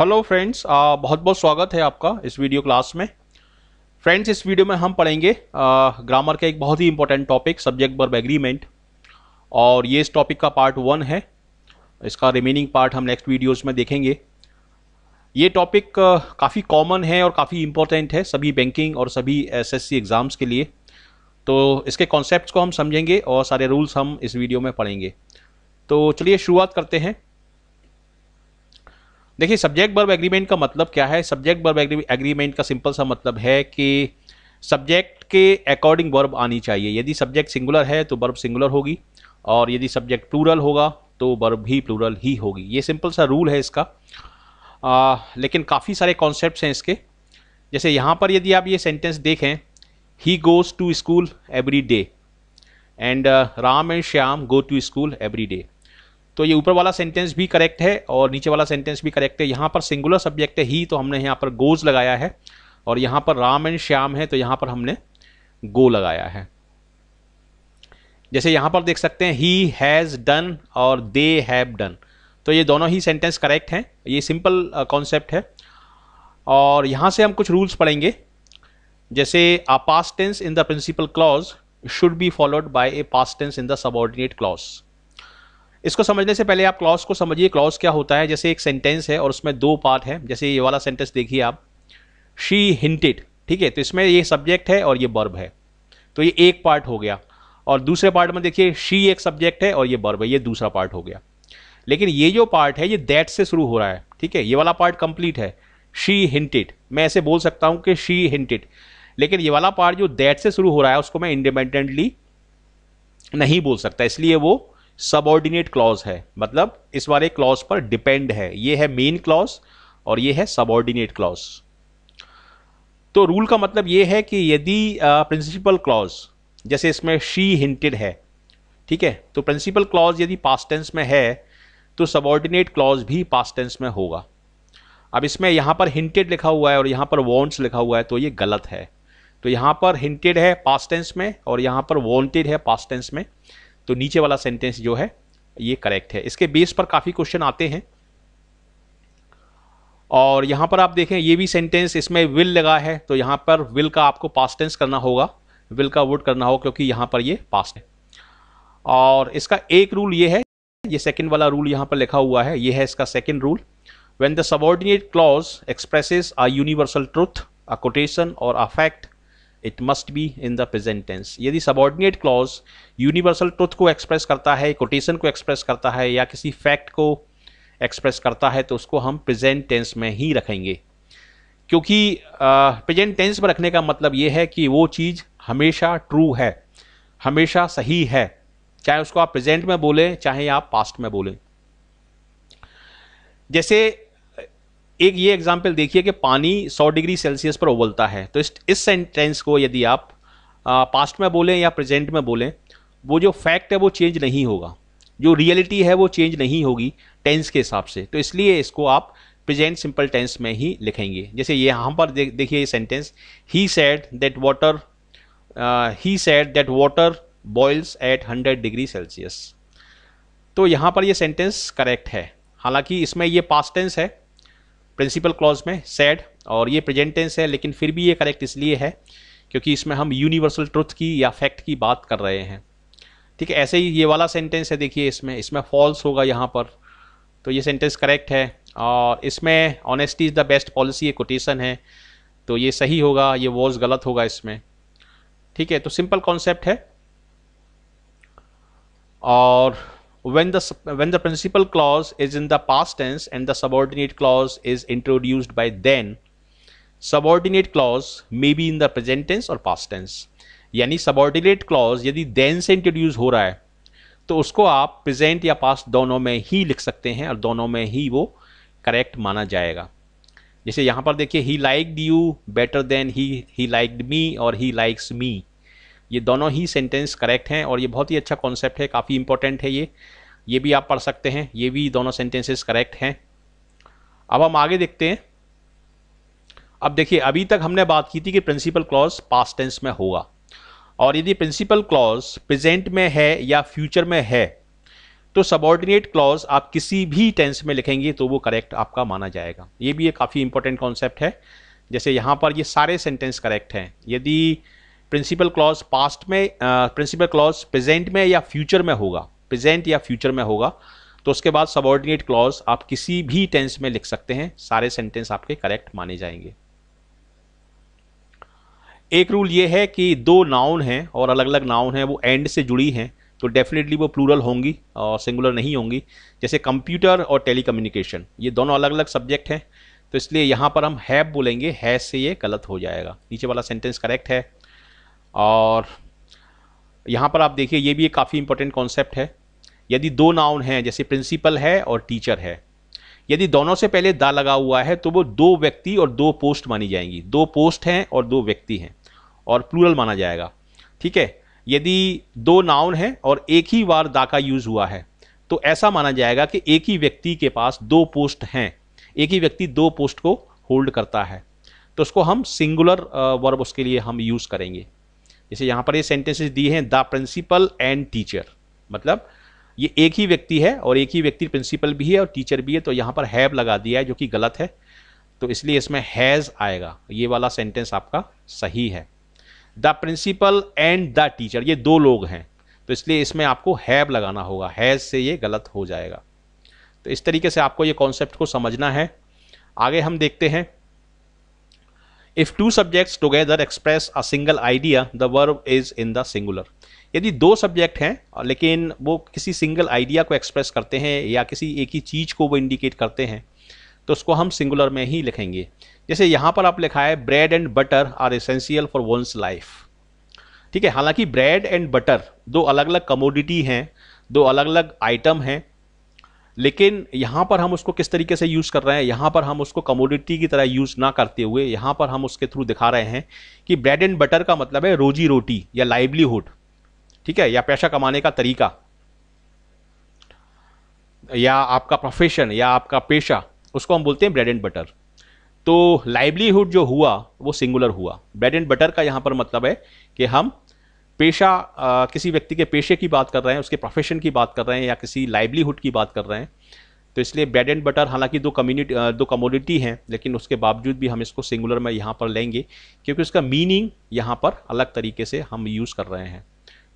hello friends बहुत बहुत स्वागत है आपका इस वीडियो क्लास में फ्रेंड्स इस वीडियो में हम पढ़ेंगे ग्रामर का एक बहुत ही important topic subject verb agreement और ये इस टॉपिक का पार्ट वन है इसका रिमेनिंग पार्ट हम नेक्स्ट वीडियोस में देखेंगे ये टॉपिक काफ़ी कॉमन है और काफ़ी इंपॉर्टेंट है सभी बैंकिंग और सभी एस एग्ज़ाम्स के लिए तो इसके कॉन्सेप्ट को हम समझेंगे और सारे रूल्स हम इस वीडियो में पढ़ेंगे तो चलिए शुरुआत करते हैं देखिए सब्जेक्ट बर्ब एग्रीमेंट का मतलब क्या है सब्जेक्ट बर्ब एग्रीमेंट का सिंपल सा मतलब है कि सब्जेक्ट के अकॉर्डिंग वर्ब आनी चाहिए यदि सब्जेक्ट सिंगुलर है तो वर्ब सिंगुलर होगी और यदि सब्जेक्ट प्लूरल होगा तो वर्ब भी प्लूरल ही होगी ये सिंपल सा रूल है इसका आ, लेकिन काफ़ी सारे कॉन्सेप्ट हैं इसके जैसे यहाँ पर यदि आप ये सेंटेंस देखें he goes to school every day and Ram and Shyam go to school every day तो ये ऊपर वाला सेंटेंस भी करेक्ट है और नीचे वाला सेंटेंस भी करेक्ट है यहाँ पर सिंगुलर सब्जेक्ट है ही तो हमने यहाँ पर गोज लगाया है और यहाँ पर राम एंड श्याम है तो यहाँ पर हमने गो लगाया है जैसे यहाँ पर देख सकते हैं ही हैज़ डन और दे हैव डन तो ये दोनों ही सेंटेंस करेक्ट हैं ये सिंपल कॉन्सेप्ट uh, है और यहाँ से हम कुछ रूल्स पढ़ेंगे जैसे a past tense in the principal clause should be followed by a past tense in the subordinate clause इसको समझने से पहले आप क्लॉज को समझिए क्लॉज क्या होता है जैसे एक सेंटेंस है और उसमें दो पार्ट है जैसे ये वाला सेंटेंस देखिए आप शी हिंटेड ठीक है तो इसमें ये सब्जेक्ट है और ये बर्ब है तो ये एक पार्ट हो गया और दूसरे पार्ट में देखिए शी एक सब्जेक्ट है और ये बर्ब है ये दूसरा पार्ट हो गया लेकिन ये जो पार्ट है ये दैट से शुरू हो रहा है ठीक है ये वाला पार्ट कंप्लीट है शी हिंटेड मैं ऐसे बोल सकता हूँ कि शी हिंटेड लेकिन ये वाला पार्ट जो दैट से शुरू हो रहा है उसको मैं इंडिपेंडेंटली नहीं बोल सकता इसलिए वो सबॉर्डिनेट क्लॉज है मतलब इस वाले क्लॉज पर डिपेंड है ये है मेन क्लॉज और ये है सबॉर्डिनेट क्लॉज तो रूल का मतलब ये है कि यदि प्रिंसिपल क्लॉज जैसे इसमें शी हिंटेड है ठीक है तो प्रिंसिपल क्लॉज यदि पास्ट टेंस में है तो सबऑर्डिनेट क्लॉज भी पास्ट टेंस में होगा अब इसमें यहाँ पर हिंटेड लिखा हुआ है और यहाँ पर वॉन्ट्स लिखा हुआ है तो ये गलत है तो यहाँ पर हिंटेड है पास्ट टेंस में और यहाँ पर वॉन्टेड है पास्ट टेंस में तो नीचे वाला सेंटेंस जो है ये करेक्ट है इसके बेस पर काफ़ी क्वेश्चन आते हैं और यहां पर आप देखें ये भी सेंटेंस इसमें विल लगा है तो यहां पर विल का आपको पास टेंस करना होगा विल का वुड करना होगा क्योंकि यहां पर ये पास्ट है और इसका एक रूल ये है ये सेकंड वाला रूल यहां पर लिखा हुआ है ये है इसका second rule when the subordinate clause expresses a universal truth a quotation or a fact it must be in the present tense यदि सबॉर्डिनेट क्लॉज यूनिवर्सल ट्रुथ को एक्सप्रेस करता है कोटेशन को एक्सप्रेस करता है या किसी फैक्ट को एक्सप्रेस करता है तो उसको हम प्रेजेंट टेंस में ही रखेंगे क्योंकि प्रेजेंट टेंस में रखने का मतलब ये है कि वो चीज़ हमेशा ट्रू है हमेशा सही है चाहे उसको आप प्रेजेंट में बोलें चाहे आप पास्ट में बोलें जैसे एक ये एग्जाम्पल देखिए कि पानी 100 डिग्री सेल्सियस पर उबलता है तो इस इस सेंटेंस को यदि आप पास्ट में बोलें या प्रेजेंट में बोलें वो जो फैक्ट है वो चेंज नहीं होगा जो रियलिटी है वो चेंज नहीं होगी टेंस के हिसाब से तो इसलिए इसको आप प्रेजेंट सिंपल टेंस में ही लिखेंगे जैसे ये यहाँ पर दे, देखिए ये sentence he said that water he said that water boils at hundred degree Celsius तो यहाँ पर ये सेंटेंस करेक्ट है हालांकि इसमें ये पास्ट टेंस है प्रिंसिपल क्लॉज में सैड और ये प्रेजेंट टेंस है लेकिन फिर भी ये करेक्ट इसलिए है क्योंकि इसमें हम यूनिवर्सल ट्रुथ की या फैक्ट की बात कर रहे हैं ठीक है ऐसे ही ये वाला सेंटेंस है देखिए इसमें इसमें फॉल्स होगा यहाँ पर तो ये सेंटेंस करेक्ट है और इसमें honesty is the best policy ये कोटेशन है तो ये सही होगा ये वॉज गलत होगा इसमें ठीक है तो सिंपल कॉन्सेप्ट है और when the when the principal clause is in the past tense and the subordinate clause is introduced by then subordinate clause may be in the present tense or past tense yani subordinate clause yadi then se introduce ho raha hai to usko aap present ya past dono mein hi likh sakte hain aur dono mein hi wo correct mana jayega jaise yahan par dekhiye he liked you better than he he liked me or he likes me ये दोनों ही sentence correct हैं और ये बहुत ही अच्छा concept है काफ़ी important है ये ये भी आप पढ़ सकते हैं ये भी दोनों सेंटेंसेस करेक्ट हैं अब हम आगे देखते हैं अब देखिए अभी तक हमने बात की थी कि प्रिंसिपल क्लॉज पास्ट टेंस में होगा और यदि प्रिंसिपल क्लॉज प्रेजेंट में है या फ्यूचर में है तो सबॉर्डिनेट क्लॉज आप किसी भी टेंस में लिखेंगे तो वो करेक्ट आपका माना जाएगा ये भी एक काफ़ी इंपॉर्टेंट कॉन्सेप्ट है जैसे यहाँ पर ये सारे सेंटेंस करेक्ट हैं यदि प्रिंसिपल क्लॉज पास्ट में प्रिंसिपल क्लॉज प्रेजेंट में या फ्यूचर में होगा प्रेजेंट या फ्यूचर में होगा तो उसके बाद सबॉर्डिनेट क्लॉज आप किसी भी टेंस में लिख सकते हैं सारे सेंटेंस आपके करेक्ट माने जाएंगे एक रूल ये है कि दो नाउन हैं और अलग अलग नाउन हैं वो एंड से जुड़ी हैं तो डेफिनेटली वो प्लूरल होंगी और सिंगुलर नहीं होंगी जैसे कंप्यूटर और टेली ये दोनों अलग अलग सब्जेक्ट हैं तो इसलिए यहाँ पर हम हैव बोलेंगे हैज से ये गलत हो जाएगा नीचे वाला सेंटेंस करेक्ट है और यहाँ पर आप देखिए ये भी एक काफ़ी इंपॉर्टेंट कॉन्सेप्ट है यदि दो नाउन हैं जैसे प्रिंसिपल है और टीचर है यदि दोनों से पहले दा लगा हुआ है तो वो दो व्यक्ति और दो पोस्ट मानी जाएंगी दो पोस्ट हैं और दो व्यक्ति हैं और प्लूरल माना जाएगा ठीक है यदि दो नाउन हैं और एक ही बार दा का यूज हुआ है तो ऐसा माना जाएगा कि एक ही व्यक्ति के पास दो पोस्ट हैं एक ही व्यक्ति दो पोस्ट को होल्ड करता है तो उसको हम सिंगुलर वर्ब uh, उसके लिए हम यूज करेंगे जैसे यहाँ पर ये सेंटेंसेस दिए हैं द प्रिंसिपल एंड टीचर मतलब ये एक ही व्यक्ति है और एक ही व्यक्ति प्रिंसिपल भी है और टीचर भी है तो यहाँ पर हैव लगा दिया है जो कि गलत है तो इसलिए इसमें हैज़ आएगा ये वाला सेंटेंस आपका सही है the principal and the teacher ये दो लोग हैं तो इसलिए इसमें आपको हैव लगाना होगा हैज़ से ये गलत हो जाएगा तो इस तरीके से आपको ये कॉन्सेप्ट को समझना है आगे हम देखते हैं if two subjects together express a single idea the verb is in the singular यदि दो सब्जेक्ट हैं लेकिन वो किसी सिंगल आइडिया को एक्सप्रेस करते हैं या किसी एक ही चीज़ को वो इंडिकेट करते हैं तो उसको हम सिंगुलर में ही लिखेंगे जैसे यहाँ पर आप लिखा है bread and butter are essential for one's life ठीक है हालांकि ब्रेड एंड बटर दो अलग अलग कमोडिटी हैं दो अलग अलग आइटम हैं लेकिन यहाँ पर हम उसको किस तरीके से यूज़ कर रहे हैं यहाँ पर हम उसको कमोडिटी की तरह यूज़ ना करते हुए यहाँ पर हम उसके थ्रू दिखा रहे हैं कि ब्रेड एंड बटर का मतलब है रोजी रोटी या लाइवलीहुड ठीक है या पैसा कमाने का तरीका या आपका प्रोफेशन या आपका पेशा उसको हम बोलते हैं ब्रेड एंड बटर तो लाइवलीहुड जो हुआ वो सिंगुलर हुआ ब्रेड एंड बटर का यहाँ पर मतलब है कि हम पेशा आ, किसी व्यक्ति के पेशे की बात कर रहे हैं उसके प्रोफेशन की बात कर रहे हैं या किसी लाइवलीहुड की बात कर रहे हैं तो इसलिए बेड एंड बटर हालांकि दो कम्युनिटी दो कमोडिटी हैं लेकिन उसके बावजूद भी हम इसको सिंगुलर में यहाँ पर लेंगे क्योंकि उसका मीनिंग यहाँ पर अलग तरीके से हम यूज़ कर रहे हैं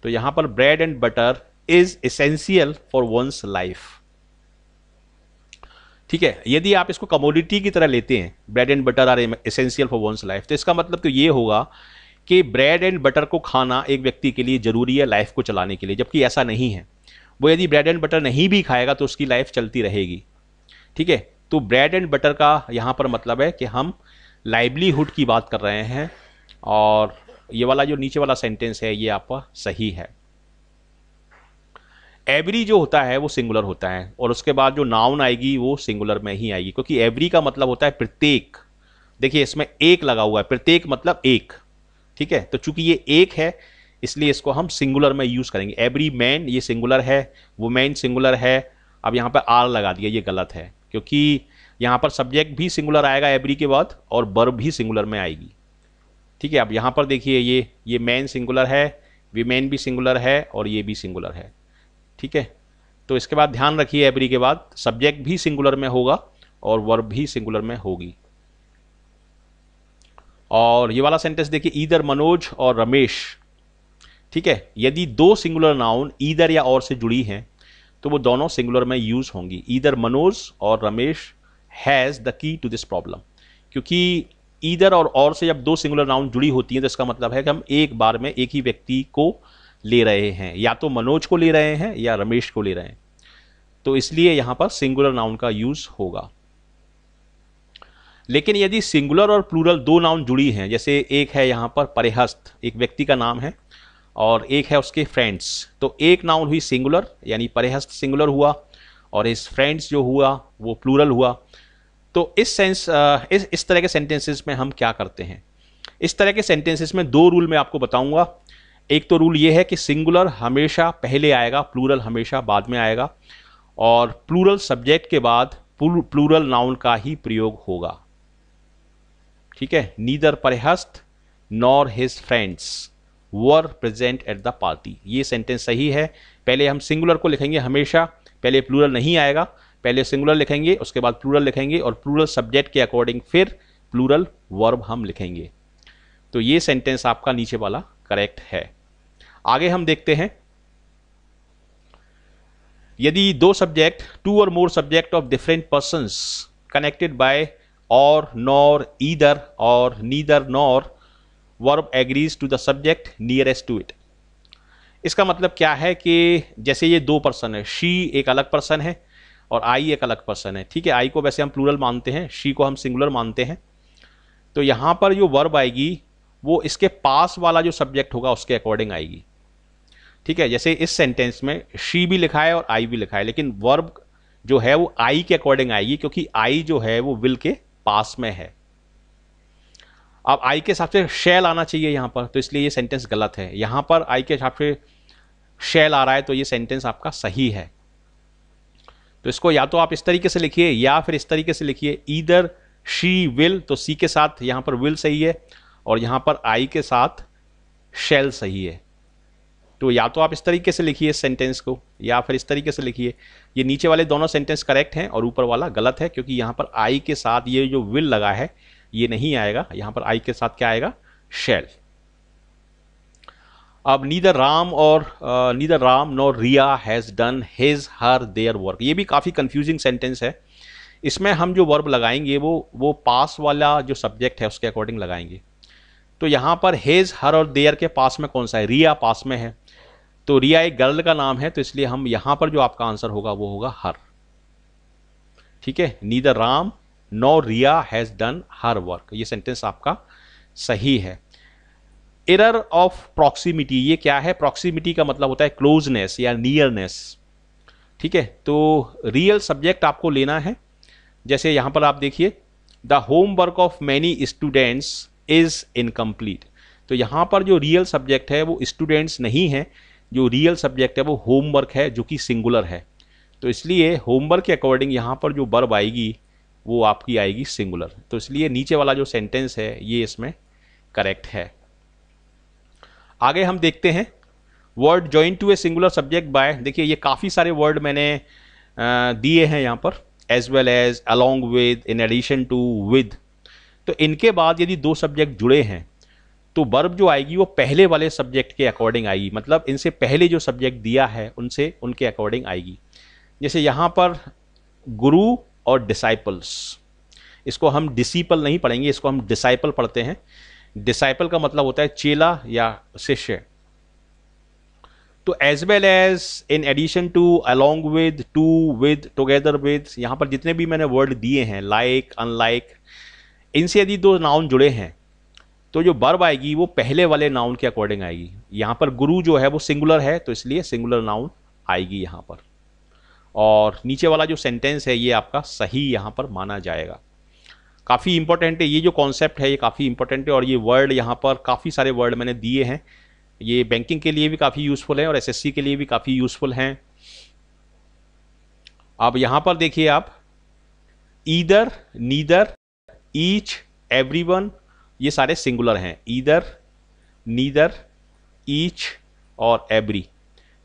तो यहाँ पर bread and butter is essential for one's life ठीक है यदि आप इसको कमोडिटी की तरह लेते हैं bread and butter are essential for one's life तो इसका मतलब तो ये होगा कि ब्रेड एंड बटर को खाना एक व्यक्ति के लिए ज़रूरी है लाइफ को चलाने के लिए जबकि ऐसा नहीं है वो यदि ब्रेड एंड बटर नहीं भी खाएगा तो उसकी लाइफ चलती रहेगी ठीक है तो ब्रेड एंड बटर का यहाँ पर मतलब है कि हम लाइवलीहुड की बात कर रहे हैं और ये वाला जो नीचे वाला सेंटेंस है ये आपका सही है एवरी जो होता है वो सिंगुलर होता है और उसके बाद जो नाउन आएगी वो सिंगुलर में ही आएगी क्योंकि एवरी का मतलब होता है प्रत्येक देखिए इसमें एक लगा हुआ है प्रत्येक मतलब एक ठीक है तो चूंकि ये एक है इसलिए इसको हम सिंगुलर में यूज करेंगे एवरी मैन ये सिंगुलर है वुमेन सिंगुलर है अब यहाँ पर आर लगा दिया ये गलत है क्योंकि यहाँ पर सब्जेक्ट भी सिंगुलर आएगा एवरी के बाद और बर्ब भी सिंगुलर में आएगी ठीक है अब यहाँ पर देखिए ये ये मैन सिंगुलर है विमेन भी सिंगुलर है और ये भी सिंगुलर है ठीक है तो इसके बाद ध्यान रखिए एवरी के बाद सब्जेक्ट भी सिंगुलर में होगा और वर्ब भी सिंगुलर में होगी और ये वाला सेंटेंस देखिए ईदर मनोज और रमेश ठीक है यदि दो सिंगुलर नाउन ईदर या और से जुड़ी हैं तो वो दोनों सिंगुलर में यूज होंगी either Manoj or Ramesh has the key to this problem क्योंकि ईदर और और से जब दो सिंगुलर नाउन जुड़ी होती हैं तो इसका मतलब है कि हम एक बार में एक ही व्यक्ति को ले रहे हैं या तो मनोज को ले रहे हैं या रमेश को ले रहे हैं तो इसलिए यहाँ पर सिंगुलर नाउन का यूज़ होगा लेकिन यदि सिंगुलर और प्लूरल दो नाउन जुड़ी हैं जैसे एक है यहाँ पर परेहस्त एक व्यक्ति का नाम है और एक है उसके फ्रेंड्स तो एक नाउन हुई सिंगुलर यानी परेहस्त सिंगुलर हुआ और इस फ्रेंड्स जो हुआ वो प्लूरल हुआ तो इस सेंस इस इस तरह के सेंटेंसेस में हम क्या करते हैं इस तरह के सेंटेंसेस में दो रूल मैं आपको बताऊंगा एक तो रूल ये है कि सिंगुलर हमेशा पहले आएगा प्लूरल हमेशा बाद में आएगा और प्लूरल सब्जेक्ट के बाद प्लूरल नाउन का ही प्रयोग होगा ठीक है नीदर परिहस्त nor his friends were present at the party ये सेंटेंस सही है पहले हम सिंगुलर को लिखेंगे हमेशा पहले प्लूरल नहीं आएगा पहले सिंगुलर लिखेंगे उसके बाद प्लूरल लिखेंगे और प्लूरल सब्जेक्ट के अकॉर्डिंग फिर प्लूरल वर्ब हम लिखेंगे तो ये सेंटेंस आपका नीचे वाला करेक्ट है आगे हम देखते हैं यदि दो subject two or more subject of different persons connected by or nor either or neither nor verb agrees to the subject nearest to it इसका मतलब क्या है कि जैसे ये दो पर्सन है शी एक अलग पर्सन है और आई एक अलग पर्सन है ठीक है आई को वैसे हम प्लूरल मानते हैं शी को हम सिंगुलर मानते हैं तो यहाँ पर जो वर्ब आएगी वो इसके पास वाला जो सब्जेक्ट होगा उसके अकॉर्डिंग आएगी ठीक है जैसे इस सेंटेंस में शी भी लिखा है और आई भी लिखा है लेकिन वर्ब जो है वो आई के अकॉर्डिंग आएगी क्योंकि आई जो है वो विल के पास में है अब आई के हिसाब से शेल आना चाहिए यहां पर तो इसलिए ये सेंटेंस गलत है यहां पर आई के हिसाब से शेल आ रहा है तो ये सेंटेंस आपका सही है तो इसको या तो आप इस तरीके से लिखिए या फिर इस तरीके से लिखिए ईदर शी विल तो सी के साथ यहां पर विल सही है और यहां पर आई के साथ शेल सही है तो या तो आप इस तरीके से लिखिए सेंटेंस को या फिर इस तरीके से लिखिए ये नीचे वाले दोनों सेंटेंस करेक्ट हैं और ऊपर वाला गलत है क्योंकि यहाँ पर आई के साथ ये जो विल लगा है ये नहीं आएगा यहाँ पर आई के साथ क्या आएगा शेल अब नीदर राम और neither Ram nor Riya has done his her their work ये भी काफ़ी कंफ्यूजिंग सेंटेंस है इसमें हम जो वर्ब लगाएंगे वो वो पास वाला जो सब्जेक्ट है उसके अकॉर्डिंग लगाएंगे तो यहाँ पर हेज हर और देयर के पास में कौन सा है रिया पास में है तो रिया एक गर्ल का नाम है तो इसलिए हम यहां पर जो आपका आंसर होगा वो होगा हर ठीक है neither Ram nor Riya has done her work ये सेंटेंस आपका सही है एरर ऑफ प्रॉक्सिमिटी ये क्या है प्रॉक्सिमिटी का मतलब होता है क्लोजनेस या नियरनेस ठीक है तो रियल सब्जेक्ट आपको लेना है जैसे यहां पर आप देखिए the homework of many students is incomplete तो यहां पर जो रियल सब्जेक्ट है वो स्टूडेंट्स नहीं है जो रियल सब्जेक्ट है वो होमवर्क है जो कि सिंगुलर है तो इसलिए होमवर्क के अकॉर्डिंग यहाँ पर जो बर्ब आएगी वो आपकी आएगी सिंगुलर तो इसलिए नीचे वाला जो सेंटेंस है ये इसमें करेक्ट है आगे हम देखते हैं word join to a singular subject by देखिए ये काफ़ी सारे वर्ड मैंने दिए हैं यहाँ पर as well as along with in addition to with तो इनके बाद यदि दो सब्जेक्ट जुड़े हैं तो वर्ब जो आएगी वो पहले वाले सब्जेक्ट के अकॉर्डिंग आएगी मतलब इनसे पहले जो सब्जेक्ट दिया है उनसे उनके अकॉर्डिंग आएगी जैसे यहाँ पर गुरु और डिसाइपल्स इसको हम डिसिपल नहीं पढ़ेंगे इसको हम डिसाइपल पढ़ते हैं डिसाइपल का मतलब होता है चेला या शिष्य तो as well as in addition to along with to with together with यहाँ पर जितने भी मैंने वर्ड दिए हैं लाइक अनलाइक इनसे यदि दो नाउन जुड़े हैं तो जो बर्ब आएगी वो पहले वाले नाउन के अकॉर्डिंग आएगी यहाँ पर गुरु जो है वो सिंगुलर है तो इसलिए सिंगुलर नाउन आएगी यहाँ पर और नीचे वाला जो सेंटेंस है ये आपका सही यहाँ पर माना जाएगा काफ़ी इंपॉर्टेंट है ये जो कॉन्सेप्ट है ये काफ़ी इंपॉर्टेंट है और ये वर्ड यहाँ पर काफ़ी सारे वर्ड मैंने दिए हैं ये बैंकिंग के लिए भी काफ़ी यूज़फुल है और एस के लिए भी काफ़ी यूज़फुल हैं अब यहाँ पर देखिए आप either neither each every one ये सारे सिंगुलर हैं ईदर नीदर ईच और एवरी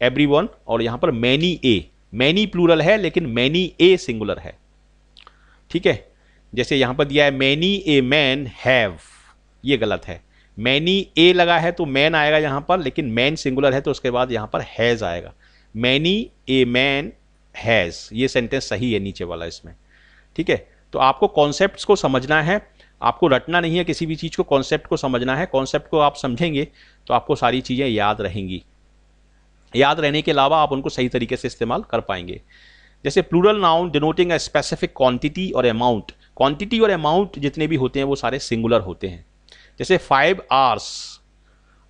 एवरी वन और यहां पर मैनी ए मैनी प्लूरल है लेकिन मैनी ए सिंगुलर है ठीक है जैसे यहाँ पर दिया है मैनी ए मैन हैव ये गलत है मैनी ए लगा है तो मैन आएगा यहाँ पर लेकिन मैन सिंगुलर है तो उसके बाद यहाँ पर हैज़ आएगा मैनी ए मैन हैज़ ये सेंटेंस सही है नीचे वाला इसमें ठीक है तो आपको कॉन्सेप्ट को समझना है आपको रटना नहीं है किसी भी चीज़ को कॉन्सेप्ट को समझना है कॉन्सेप्ट को आप समझेंगे तो आपको सारी चीज़ें याद रहेंगी याद रहने के अलावा आप उनको सही तरीके से इस्तेमाल कर पाएंगे जैसे plural noun denoting a specific quantity or amount quantity or amount जितने भी होते हैं वो सारे सिंगुलर होते हैं जैसे five hours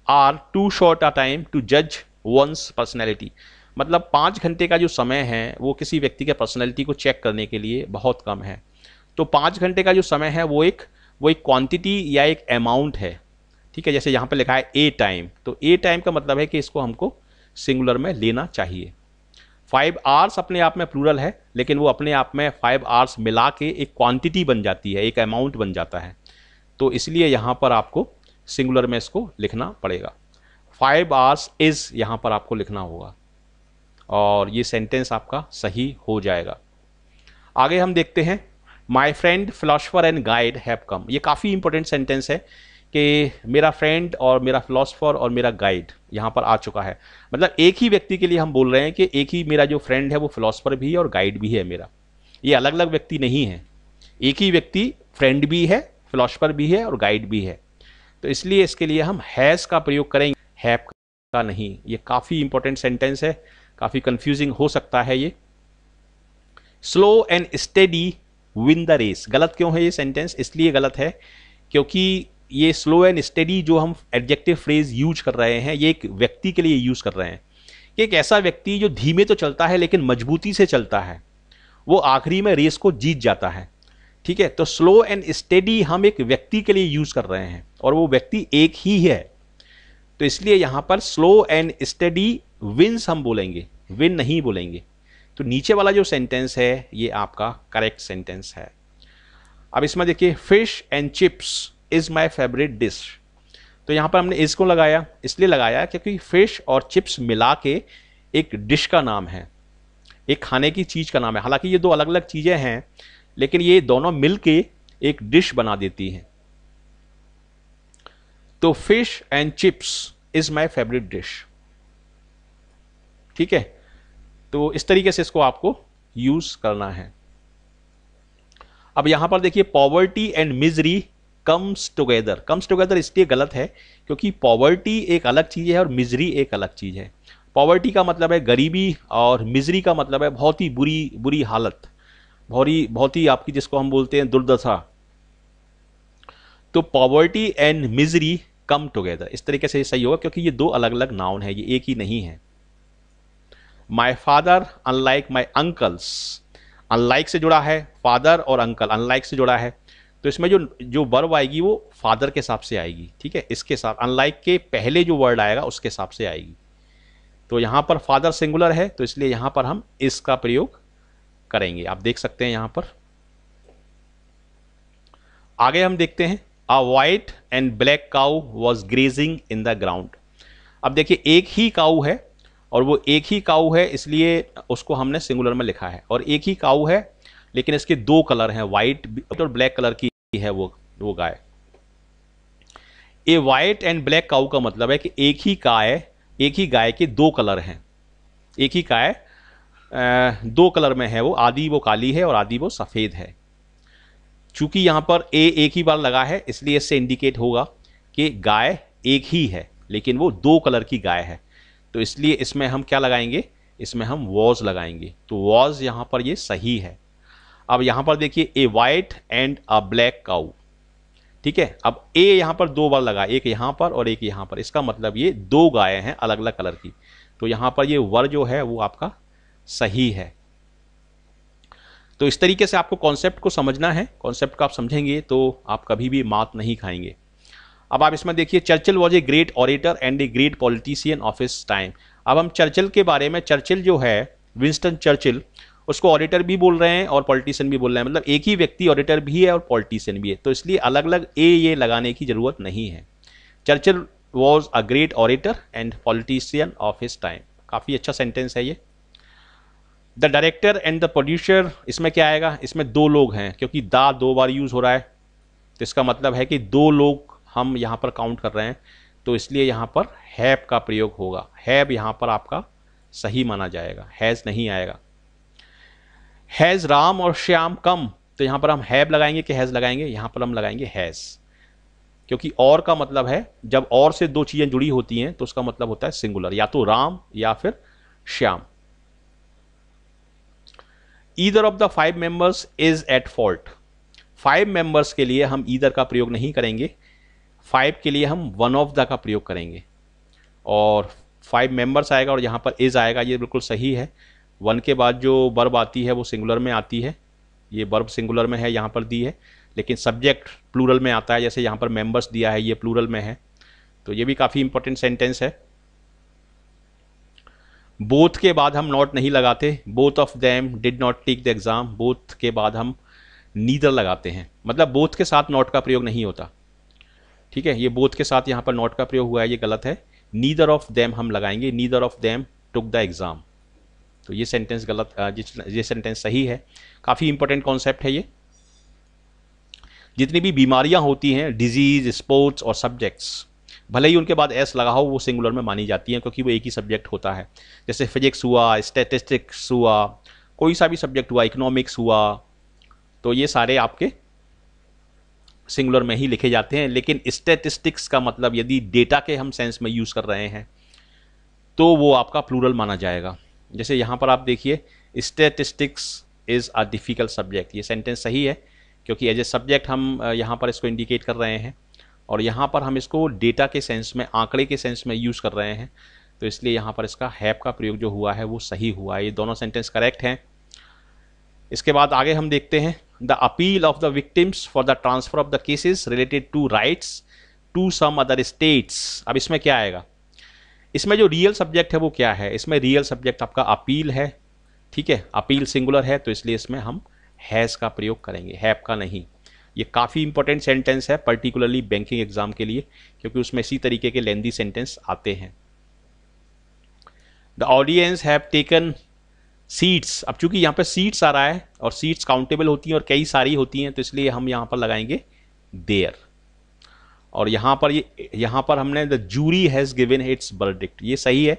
are too short a time to जज वंस पर्सनैलिटी मतलब पाँच घंटे का जो समय है वो किसी व्यक्ति के पर्सनैलिटी को चेक करने के लिए बहुत कम है तो पाँच घंटे का जो समय है वो एक वो एक क्वांटिटी या एक अमाउंट है ठीक है जैसे यहाँ पे लिखा है ए टाइम तो ए टाइम का मतलब है कि इसको हमको सिंगुलर में लेना चाहिए फाइव आर्स अपने आप में प्लूरल है लेकिन वो अपने आप में फाइव आर्स मिला के एक क्वांटिटी बन जाती है एक अमाउंट बन जाता है तो इसलिए यहाँ पर आपको सिंगुलर में इसको लिखना पड़ेगा फाइव आर्स इज यहाँ पर आपको लिखना होगा और ये सेंटेंस आपका सही हो जाएगा आगे हम देखते हैं my friend philosopher and guide have come ये काफ़ी इंपॉर्टेंट सेंटेंस है कि मेरा फ्रेंड और मेरा फिलासफर और मेरा गाइड यहाँ पर आ चुका है मतलब एक ही व्यक्ति के लिए हम बोल रहे हैं कि एक ही मेरा जो फ्रेंड है वो फिलासफर भी है और गाइड भी है मेरा ये अलग अलग व्यक्ति नहीं है एक ही व्यक्ति फ्रेंड भी है फिलासफर भी है और गाइड भी है तो इसलिए इसके लिए हम हैज़ का प्रयोग करेंगे हैप का नहीं ये काफ़ी इंपॉर्टेंट सेंटेंस है काफ़ी कंफ्यूजिंग हो सकता है ये slow and steady win the race गलत क्यों है ये सेंटेंस इसलिए गलत है क्योंकि ये स्लो एंड स्टडी जो हम एडजेक्टिव फ्रेज यूज कर रहे हैं ये एक व्यक्ति के लिए यूज कर रहे हैं कि एक ऐसा व्यक्ति जो धीमे तो चलता है लेकिन मजबूती से चलता है वो आखिरी में रेस को जीत जाता है ठीक है तो स्लो एंड स्टडी हम एक व्यक्ति के लिए यूज कर रहे हैं और वो व्यक्ति एक ही है तो इसलिए यहां पर स्लो एंड स्टडी विन्स हम बोलेंगे विन नहीं बोलेंगे तो नीचे वाला जो सेंटेंस है ये आपका करेक्ट सेंटेंस है अब इसमें देखिए fish and chips is my favourite dish तो यहाँ पर हमने इसको लगाया इसलिए लगाया क्योंकि फिश और चिप्स मिला के एक डिश का नाम है एक खाने की चीज़ का नाम है हालांकि ये दो अलग अलग चीज़ें हैं लेकिन ये दोनों मिल के एक डिश बना देती हैं तो fish and chips is my favourite dish ठीक है तो इस तरीके से इसको आपको यूज करना है अब यहां पर देखिए poverty and misery comes together comes together इसलिए गलत है क्योंकि पॉवर्टी एक अलग चीज़ है और मिजरी एक अलग चीज़ है पॉवर्टी का मतलब है गरीबी और मिजरी का मतलब है बहुत ही बुरी बुरी हालत भौरी बहुत ही आपकी जिसको हम बोलते हैं दुर्दशा तो poverty and misery come together इस तरीके से सही होगा क्योंकि ये दो अलग अलग नाउन है ये एक ही नहीं है my father unlike my uncles unlike से जुड़ा है फादर और अंकल अनलाइक से जुड़ा है तो इसमें जो जो वर्ब आएगी वो फादर के हिसाब से आएगी ठीक है इसके साथ अनलाइक के पहले जो वर्ड आएगा उसके हिसाब से आएगी तो यहाँ पर फादर सिंगुलर है तो इसलिए यहाँ पर हम इसका प्रयोग करेंगे आप देख सकते हैं यहाँ पर आगे हम देखते हैं a white and black cow was grazing in the ground अब देखिए एक ही काउ है और वो एक ही काऊ है इसलिए उसको हमने सिंगुलर में लिखा है और एक ही काऊ है लेकिन इसके दो कलर हैं वाइट और ब्लैक कलर की है वो वो गाय a white and black cow का मतलब है कि एक ही काय एक ही गाय के दो कलर हैं एक ही काय दो कलर में है वो आधी वो काली है और आधी वो सफ़ेद है चूंकि यहाँ पर ए एक ही बार लगा है इसलिए इससे इंडिकेट होगा कि गाय एक ही है लेकिन वो दो कलर की गाय है तो इसलिए इसमें हम क्या लगाएंगे इसमें हम वॉज लगाएंगे तो वॉज यहां पर ये सही है अब यहां पर देखिए a white and a black cow ठीक है अब ए यहां पर दो बार लगा एक यहां पर और एक यहां पर इसका मतलब ये दो गाय हैं अलग अलग कलर की तो यहां पर ये वर जो है वो आपका सही है तो इस तरीके से आपको कॉन्सेप्ट को समझना है कॉन्सेप्ट को आप समझेंगे तो आप कभी भी मात नहीं खाएंगे अब आप इसमें देखिए Churchill was a great orator and a great politician of his time अब हम चर्चिल के बारे में चर्चिल जो है विंस्टन चर्चिल उसको ऑडिटर भी बोल रहे हैं और पॉलिटिशियन भी बोल रहे हैं मतलब एक ही व्यक्ति ऑडिटर भी है और पॉलिटिशियन भी है तो इसलिए अलग अलग ए ये लगाने की जरूरत नहीं है Churchill was a great auditor and politician of his time काफ़ी अच्छा सेंटेंस है ये the director and the producer इसमें क्या आएगा इसमें दो लोग हैं क्योंकि दा दो बार यूज हो रहा है तो इसका मतलब है कि दो लोग हम यहाँ पर काउंट कर रहे हैं तो इसलिए यहाँ पर हैब का प्रयोग होगा हैब यहाँ पर आपका सही माना जाएगा हैज़ नहीं आएगा हैज़ राम और श्याम कम तो यहाँ पर हम हैब लगाएंगे कि हैज़ लगाएंगे यहाँ पर हम लगाएंगे हैज़ क्योंकि और का मतलब है जब और से दो चीज़ें जुड़ी होती हैं तो उसका मतलब होता है सिंगुलर या तो राम या फिर Shyam either of the five members is at fault five members के लिए हम ईदर का प्रयोग नहीं करेंगे फाइव के लिए हम वन ऑफ द का प्रयोग करेंगे और फाइव मेंबर्स आएगा और यहाँ पर इज आएगा ये बिल्कुल सही है वन के बाद जो बर्ब आती है वो सिंगुलर में आती है ये बर्ब सिंगुलर में है यहाँ पर दी है लेकिन सब्जेक्ट प्लूरल में आता है जैसे यहाँ पर मेंबर्स दिया है ये प्लूरल में है तो ये भी काफ़ी इंपॉर्टेंट सेंटेंस है बोथ के बाद हम नॉट नहीं लगाते both of them did not take the exam both के बाद हम नीदर लगाते हैं मतलब बोथ के साथ नॉट का प्रयोग नहीं होता ठीक है ये बोथ के साथ यहाँ पर नॉट का प्रयोग हुआ है ये गलत है नीदर ऑफ देम हम लगाएंगे neither of them took the exam तो ये सेंटेंस गलत ये सेंटेंस सही है काफ़ी इंपॉर्टेंट कॉन्सेप्ट है ये जितनी भी बीमारियां होती हैं डिजीज स्पोर्ट्स और सब्जेक्ट्स भले ही उनके बाद एस लगा हो वो सिंगुलर में मानी जाती हैं क्योंकि वो एक ही सब्जेक्ट होता है जैसे फिजिक्स हुआ स्टेटिस्टिक्स हुआ कोई सा भी सब्जेक्ट हुआ इकोनॉमिक्स हुआ तो ये सारे आपके सिंगुलर में ही लिखे जाते हैं लेकिन स्टेटिस्टिक्स का मतलब यदि डेटा के हम सेंस में यूज़ कर रहे हैं तो वो आपका प्लूरल माना जाएगा जैसे यहाँ पर आप देखिए statistics is a difficult subject ये सेंटेंस सही है क्योंकि एज ए सब्जेक्ट हम यहाँ पर इसको इंडिकेट कर रहे हैं और यहाँ पर हम इसको डेटा के सेंस में आंकड़े के सेंस में यूज़ कर रहे हैं तो इसलिए यहाँ पर इसका हैप का प्रयोग जो हुआ है वो सही हुआ है ये दोनों सेंटेंस करेक्ट हैं इसके बाद आगे हम देखते हैं the appeal of the victims for the transfer of the cases related to rights to some other states ab isme kya aayega isme jo real subject hai wo kya hai isme real subject aapka appeal hai theek hai appeal singular hai to isliye isme hum has ka prayog karenge have ka nahi ये काफ़ी important sentence है particularly banking exam के लिए क्योंकि उसमें इसी तरीके के लेंदी सेंटेंस आते हैं the audience have taken seats अब चूंकि यहाँ पे सीट्स आ रहा है और सीट्स काउंटेबल होती हैं और कई सारी होती हैं तो इसलिए हम यहाँ पर लगाएंगे देयर और यहाँ पर ये यह, यहाँ पर हमने the jury has given its verdict ये सही है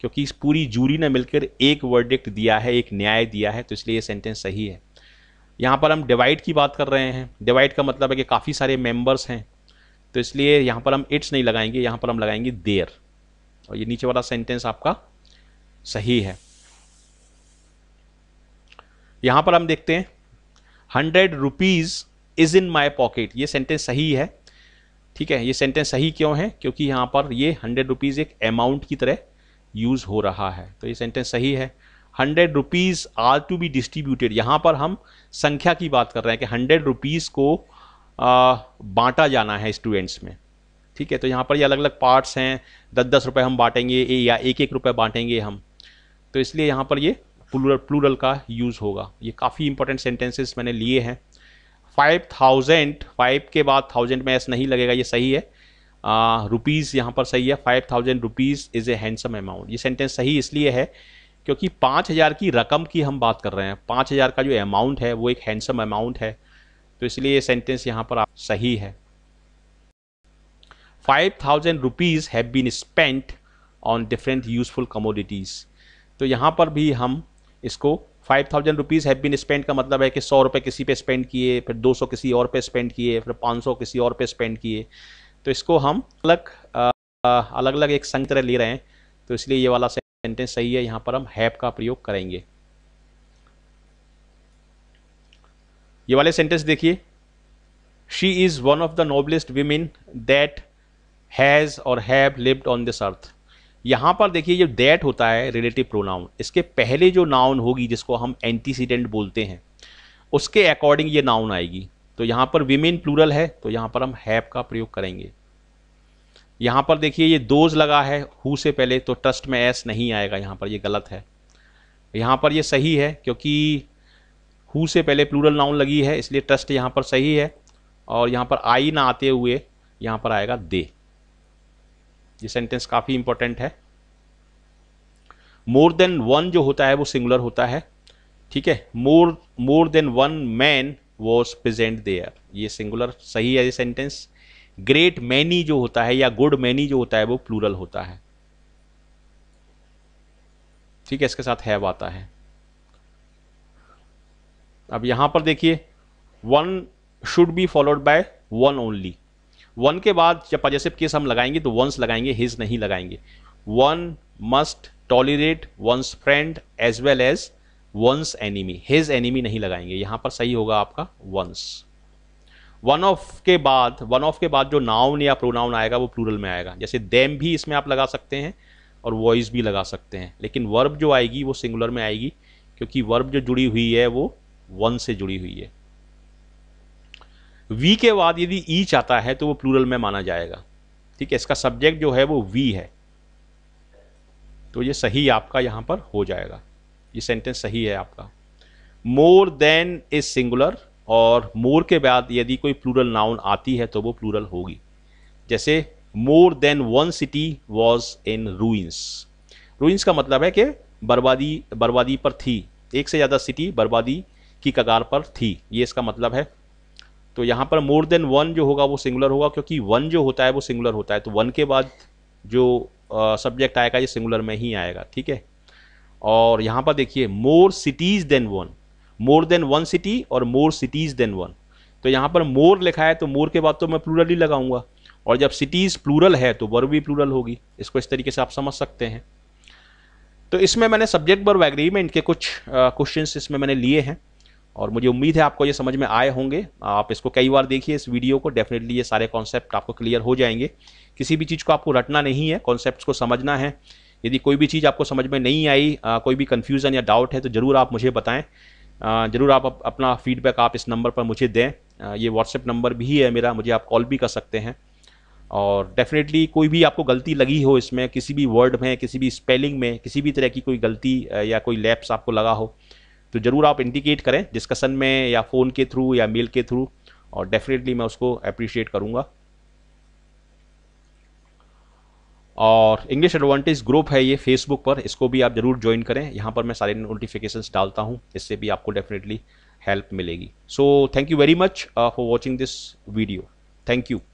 क्योंकि इस पूरी जूरी ने मिलकर एक वर्डिक्ट दिया है एक न्याय दिया है तो इसलिए ये सेंटेंस सही है यहाँ पर हम डिवाइड की बात कर रहे हैं डिवाइड का मतलब है कि काफ़ी सारे मेंबर्स हैं तो इसलिए यहाँ पर हम इट्स नहीं लगाएंगे यहाँ पर हम लगाएंगे देयर और ये नीचे वाला सेंटेंस आपका सही है यहां पर हम देखते हैं hundred rupees is in my pocket ये सेंटेंस सही है ठीक है ये सेंटेंस सही क्यों है क्योंकि यहाँ पर ये हंड्रेड रुपीज एक अमाउंट की तरह यूज हो रहा है तो ये सेंटेंस सही है hundred rupees are to be distributed यहाँ पर हम संख्या की बात कर रहे हैं कि हंड्रेड रुपीज को बांटा जाना है स्टूडेंट्स में ठीक है तो यहाँ पर ये यह अलग अलग पार्ट्स हैं दस दस रुपये हम बांटेंगे ए या एक एक रुपये बांटेंगे हम तो इसलिए यहाँ पर ये प्लूरल प्लूरल का यूज़ होगा ये काफ़ी इंपॉर्टेंट सेंटेंसेस मैंने लिए हैं फाइव थाउजेंड फाइव के बाद थाउजेंड में एस नहीं लगेगा ये सही है रुपीज़ यहाँ पर सही है five thousand rupees is a handsome amount ये सेंटेंस सही इसलिए है क्योंकि पाँच हज़ार की रकम की हम बात कर रहे हैं पाँच हज़ार का जो अमाउंट है वो एक हैंडसम अमाउंट है तो इसलिए ये सेंटेंस यहाँ पर आप सही है five thousand rupees have been spent on different useful commodities तो यहाँ पर भी हम इसको five thousand rupees have been spend का मतलब है कि सौ रुपये किसी पे स्पेंड किए फिर दो सौ किसी और पे स्पेंड किए फिर पाँच सौ किसी और पे स्पेंड किए तो इसको हम अलग अलग अलग एक संग तरह ले रहे हैं तो इसलिए ये वाला सेंटेंस सही है यहाँ पर हम हैव का प्रयोग करेंगे ये वाले सेंटेंस देखिए she is one of the noblest women that has or have lived on this earth यहाँ पर देखिए जो दैट होता है रिलेटिव प्रोनाउन इसके पहले जो नाउन होगी जिसको हम एंटीसीडेंट बोलते हैं उसके अकॉर्डिंग ये नाउन आएगी तो यहाँ पर विमेन प्लूरल है तो यहाँ पर हम हैप का प्रयोग करेंगे यहाँ पर देखिए ये दोज लगा है हु से पहले तो ट्रस्ट में एस नहीं आएगा यहाँ पर ये गलत है यहाँ पर ये सही है क्योंकि हु से पहले प्लूरल नाउन लगी है इसलिए ट्रस्ट यहाँ पर सही है और यहाँ पर आई ना आते हुए यहाँ पर आएगा दे ये सेंटेंस काफ़ी इंपॉर्टेंट है मोर देन वन जो होता है वो सिंगुलर होता है ठीक है more more than one man was present there ये सिंगुलर सही है ये सेंटेंस ग्रेट मैनी जो होता है या गुड मैनी जो होता है वो प्लूरल होता है ठीक है इसके साथ हैव आता है अब यहां पर देखिए one should be followed by one only one के बाद जब पजेसिव केस हम लगाएंगे तो वंस लगाएंगे हिज नहीं लगाएंगे one must tolerate one's friend as well as one's enemy his एनिमी नहीं लगाएंगे यहां पर सही होगा आपका वंस वन ऑफ के बाद वन ऑफ के बाद जो नाउन या प्रोनाउन आएगा वो प्लूरल में आएगा जैसे देम भी इसमें आप लगा सकते हैं और वॉइस भी लगा सकते हैं लेकिन वर्ब जो आएगी वो सिंगुलर में आएगी क्योंकि वर्ब जो जुड़ी हुई है वो वन से जुड़ी हुई है वी के बाद यदि ईच e आता है तो वो प्लूरल में माना जाएगा ठीक है इसका सब्जेक्ट जो है वो वी है तो ये सही आपका यहाँ पर हो जाएगा ये सेंटेंस सही है आपका मोर देन इज सिंगुलर और मोर के बाद यदि कोई प्लूरल नाउन आती है तो वो प्लूरल होगी जैसे more than one city was in ruins ruins का मतलब है कि बर्बादी बर्बादी पर थी एक से ज़्यादा सिटी बर्बादी की कगार पर थी ये इसका मतलब है तो यहाँ पर मोर देन वन जो होगा वो सिंगुलर होगा क्योंकि वन जो होता है वो सिंगुलर होता है तो वन के बाद जो सब्जेक्ट आएगा ये सिंगुलर में ही आएगा ठीक है और यहाँ पर देखिए more cities than one more than one city और मोर सिटीज देन वन तो यहाँ पर मोर लिखा है तो मोर के बाद तो मैं प्लूरल ही लगाऊंगा और जब सिटीज प्लूरल है तो वर्ब भी प्लूरल होगी इसको इस तरीके से आप समझ सकते हैं तो इसमें मैंने सब्जेक्ट वर्ब एग्रीमेंट के कुछ क्वेश्चन इसमें मैंने लिए हैं और मुझे उम्मीद है आपको ये समझ में आए होंगे आप इसको कई बार देखिए इस वीडियो को डेफिनेटली ये सारे कॉन्सेप्ट आपको क्लियर हो जाएंगे किसी भी चीज़ को आपको रटना नहीं है कॉन्सेप्ट को समझना है यदि कोई भी चीज़ आपको समझ में नहीं आई कोई भी कन्फ्यूज़न या डाउट है तो ज़रूर आप मुझे बताएं ज़रूर आप अपना फीडबैक आप इस नंबर पर मुझे दें ये व्हाट्सएप नंबर भी है मेरा मुझे आप कॉल भी कर सकते हैं और डेफिनेटली कोई भी आपको गलती लगी हो इसमें किसी भी वर्ड में किसी भी स्पेलिंग में किसी भी तरह की कोई गलती या कोई लैप्स आपको लगा हो तो ज़रूर आप इंडिकेट करें डिस्कशन में या फ़ोन के थ्रू या मेल के थ्रू और डेफिनेटली मैं उसको अप्रिशिएट करूँगा और इंग्लिश एडवांटेज ग्रुप है ये फेसबुक पर इसको भी आप ज़रूर ज्वाइन करें यहाँ पर मैं सारे नोटिफिकेशंस डालता हूँ इससे भी आपको डेफिनेटली हेल्प मिलेगी so thank you very much for watching this video thank you